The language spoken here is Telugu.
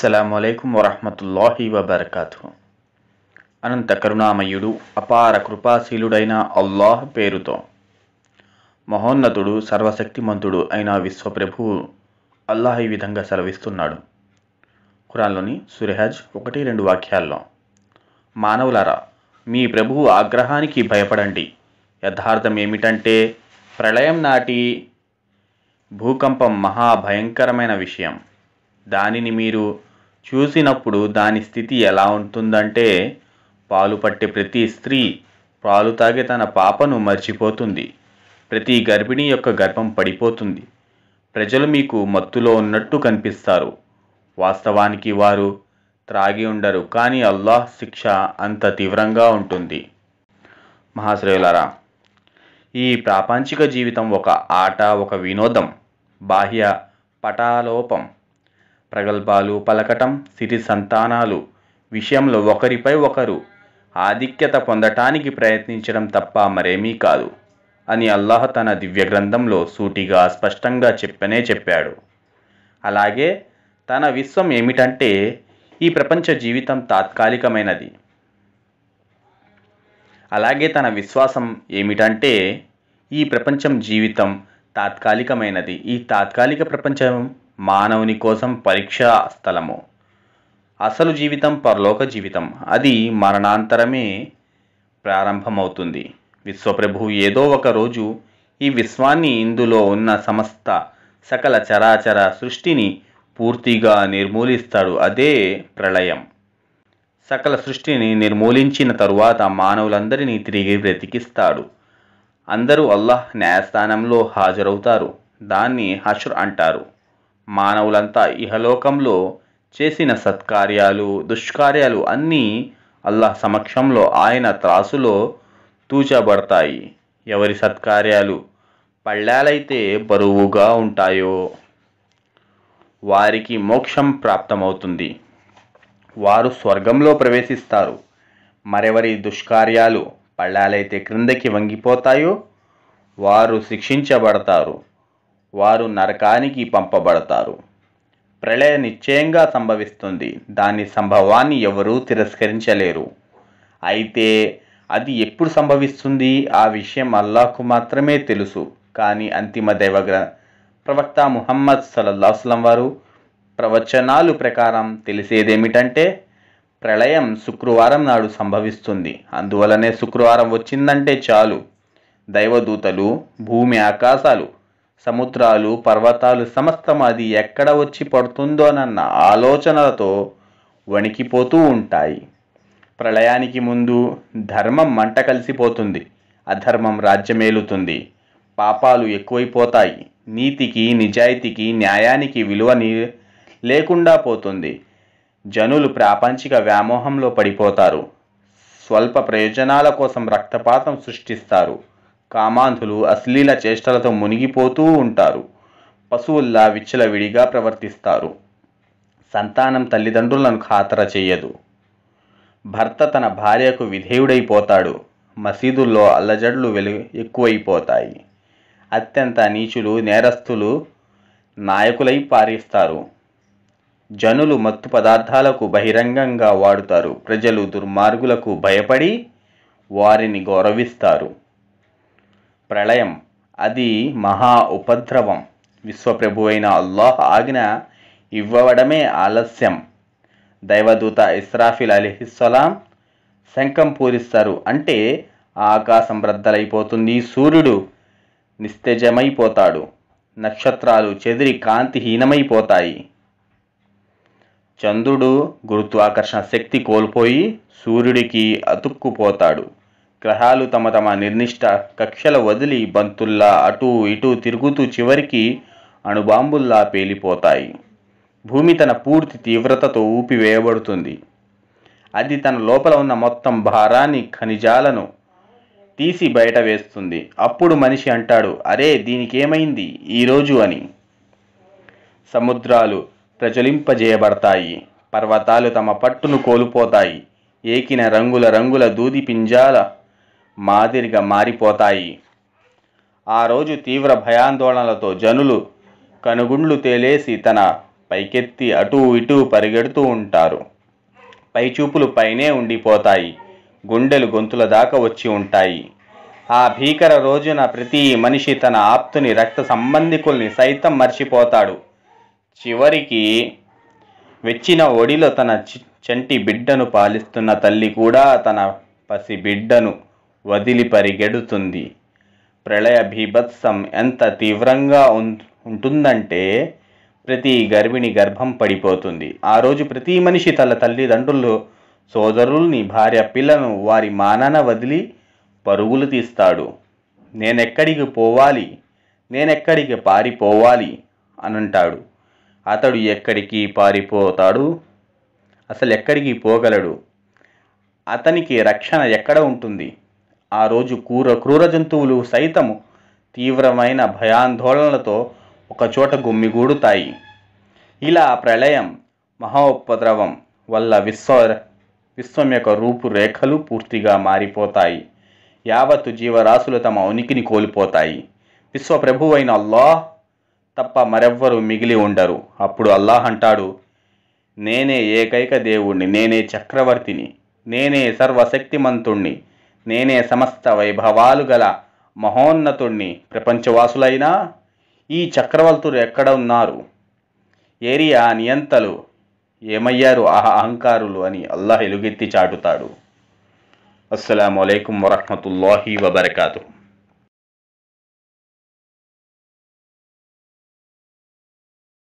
అస్సలం అయికం వరహమతుల్లాహి వబర్కాతు అనంత కరుణామయుడు అపార కృపాశీలుడైన అల్లాహ్ పేరుతో మహోన్నతుడు సర్వశక్తిమంతుడు అయిన విశ్వప్రభు అల్లాహ్ ఈ విధంగా సెలవిస్తున్నాడు ఖురాన్లోని సురహజ్ ఒకటి రెండు వాక్యాల్లో మానవులారా మీ ప్రభువు ఆగ్రహానికి భయపడండి యథార్థం ఏమిటంటే ప్రళయం నాటి భూకంపం మహాభయంకరమైన విషయం దానిని మీరు చూసినప్పుడు దాని స్థితి ఎలా ఉంటుందంటే పాలు పట్టే ప్రతి స్త్రీ పాలు తాగే తన పాపను మర్చిపోతుంది ప్రతి గర్భిణి యొక్క గర్భం పడిపోతుంది ప్రజలు మీకు మత్తులో ఉన్నట్టు కనిపిస్తారు వాస్తవానికి వారు త్రాగి ఉండరు కానీ అల్లాహ్ శిక్ష అంత తీవ్రంగా ఉంటుంది మహాశ్రేయులరా ఈ ప్రాపంచిక జీవితం ఒక ఆట ఒక వినోదం బాహ్య పటాలోపం ప్రగల్భాలు పలకటం సిరి సంతానాలు విషయంలో ఒకరిపై ఒకరు ఆధిక్యత పొందటానికి ప్రయత్నించడం తప్ప మరేమీ కాదు అని అల్లాహ్ తన దివ్య గ్రంథంలో సూటిగా స్పష్టంగా చెప్పనే చెప్పాడు అలాగే తన విశ్వం ఏమిటంటే ఈ ప్రపంచ జీవితం తాత్కాలికమైనది అలాగే తన విశ్వాసం ఏమిటంటే ఈ ప్రపంచం జీవితం తాత్కాలికమైనది ఈ తాత్కాలిక ప్రపంచం మానవుని కోసం పరీక్షా స్థలము అసలు జీవితం పరలోక జీవితం అది మరణాంతరమే ప్రారంభమవుతుంది విశ్వప్రభువు ఏదో ఒక రోజు ఈ విశ్వాన్ని ఇందులో ఉన్న సమస్త సకల చరాచర సృష్టిని పూర్తిగా నిర్మూలిస్తాడు అదే ప్రళయం సకల సృష్టిని నిర్మూలించిన తరువాత మానవులందరినీ తిరిగి బ్రతికిస్తాడు అందరూ అల్లాహ్ న్యాయస్థానంలో హాజరవుతారు దాన్ని హషర్ అంటారు మానవులంతా ఇహలోకంలో చేసిన సత్కార్యాలు దుష్కార్యాలు అన్నీ అల్లాహ్ సమక్షంలో ఆయన త్రాసులో తూచబడతాయి ఎవరి సత్కార్యాలు పళ్ళాలైతే బరువుగా ఉంటాయో వారికి మోక్షం ప్రాప్తమవుతుంది వారు స్వర్గంలో ప్రవేశిస్తారు మరెవరి దుష్కార్యాలు పళ్ళాలైతే క్రిందకి వంగిపోతాయో వారు శిక్షించబడతారు వారు నరకానికి పంపబడతారు ప్రళయ నిశ్చయంగా సంభవిస్తుంది దాని సంభవాన్ని ఎవరూ తిరస్కరించలేరు అయితే అది ఎప్పుడు సంభవిస్తుంది ఆ విషయం అల్లాహకు మాత్రమే తెలుసు కానీ అంతిమ దైవగ్ర ప్రవక్త ముహమ్మద్ సలల్లాస్లం వారు ప్రవచనాలు ప్రకారం తెలిసేదేమిటంటే ప్రళయం శుక్రవారం నాడు సంభవిస్తుంది అందువలనే శుక్రవారం వచ్చిందంటే చాలు దైవదూతలు భూమి ఆకాశాలు సముద్రాలు పర్వతాలు సమస్తం అది ఎక్కడ వచ్చి పడుతుందోనన్న ఆలోచనలతో వణికిపోతూ ఉంటాయి ప్రళయానికి ముందు ధర్మం మంట కలిసిపోతుంది అధర్మం రాజ్యమేలుతుంది పాపాలు ఎక్కువైపోతాయి నీతికి నిజాయితీకి న్యాయానికి విలువ లేకుండా పోతుంది జనులు ప్రాపంచిక వ్యామోహంలో పడిపోతారు స్వల్ప ప్రయోజనాల కోసం రక్తపాతం సృష్టిస్తారు కామాంధులు అశ్లీల చేష్టలతో మునిగిపోతూ ఉంటారు పశువుల్లా విచ్చలవిడిగా ప్రవర్తిస్తారు సంతానం తల్లిదండ్రులను ఖాతర చేయదు భర్త తన భార్యకు విధేయుడైపోతాడు మసీదుల్లో అల్లజడులు వెలు ఎక్కువైపోతాయి అత్యంత నీచులు నేరస్తులు నాయకులై పారిస్తారు జనులు మత్తు పదార్థాలకు బహిరంగంగా వాడుతారు ప్రజలు దుర్మార్గులకు భయపడి వారిని గౌరవిస్తారు ప్రళయం అది మహా ఉపద్రవం విశ్వప్రభు అయిన అల్లాహ్ ఆజ్ఞ ఇవ్వవడమే ఆలస్యం దైవదూత ఇస్రాఫిల్ అలీహిస్సలాం శంఖం పూరిస్తారు అంటే ఆకాశం రద్దలైపోతుంది సూర్యుడు నిస్తేజమైపోతాడు నక్షత్రాలు చెదిరి కాంతిహీనమైపోతాయి చంద్రుడు గురుత్వాకర్షణ శక్తి కోల్పోయి సూర్యుడికి అతుక్కుపోతాడు గ్రహాలు తమ తమ నిర్నిష్ట కక్షల వదిలి బంతుల్లా అటూ ఇటూ తిరుగుతూ చివరికి అణుబాంబుల్లా పేలిపోతాయి భూమి తన పూర్తి తీవ్రతతో ఊపివేయబడుతుంది అది తన లోపల ఉన్న మొత్తం భారాన్ని ఖనిజాలను తీసి బయట వేస్తుంది అప్పుడు మనిషి అంటాడు అరే దీనికేమైంది ఈరోజు అని సముద్రాలు ప్రజ్వలింపజేయబడతాయి పర్వతాలు తమ పట్టును కోల్పోతాయి ఏకిన రంగుల రంగుల దూది పింజాల మాదిరిగా మారిపోతాయి ఆ రోజు తీవ్ర భయాందోళనలతో జనులు కనుగుండ్లు తేలేసి తన పైకెత్తి అటూ ఇటూ పరిగెడుతూ ఉంటారు పైచూపులు పైనే ఉండిపోతాయి గుండెలు గొంతుల దాకా వచ్చి ఉంటాయి ఆ భీకర రోజున ప్రతి మనిషి తన ఆప్తుని రక్త సంబంధికుల్ని సైతం మర్చిపోతాడు చివరికి వెచ్చిన ఒడిలో తన చంటి బిడ్డను పాలిస్తున్న తల్లి కూడా తన పసి బిడ్డను వదిలి పరిగెడుతుంది ప్రళయ భీభత్సం ఎంత తీవ్రంగా ఉంటుందంటే ప్రతి గర్భిణి గర్భం పడిపోతుంది ఆ రోజు ప్రతి మనిషి తల తల్లిదండ్రులు సోదరుల్ని భార్య పిల్లను వారి మానాన వదిలి పరుగులు తీస్తాడు నేనెక్కడికి పోవాలి నేనెక్కడికి పారిపోవాలి అనంటాడు అతడు ఎక్కడికి పారిపోతాడు అసలు ఎక్కడికి పోగలడు అతనికి రక్షణ ఎక్కడ ఉంటుంది ఆ రోజు క్రూర క్రూర జంతువులు సైతము తీవ్రమైన భయాందోళనలతో ఒకచోట గుమ్మిగూడుతాయి ఇలా ప్రళయం మహోపద్రవం వల్ల విశ్వ విశ్వం యొక్క రూపురేఖలు పూర్తిగా మారిపోతాయి యావత్తు జీవరాశులు తమ ఉనికిని కోల్పోతాయి విశ్వ ప్రభు అయిన అల్లాహ్ తప్ప మరెవ్వరూ మిగిలి ఉండరు అప్పుడు అల్లాహ్ అంటాడు నేనే ఏకైక దేవుణ్ణి నేనే చక్రవర్తిని నేనే సర్వశక్తిమంతుణ్ణి నేనే సమస్త వైభవాలు గల మహోన్నతుణ్ణి ప్రపంచవాసులైనా ఈ చక్రవర్తులు ఎక్కడ ఉన్నారు ఏరియా నియంతలు ఏమయ్యారు ఆ అహంకారులు అని అల్లాహ్ ఎలుగెత్తి చాటుతాడు అస్సలం అయికం వరహమతుల్లాహి వబర్కాతు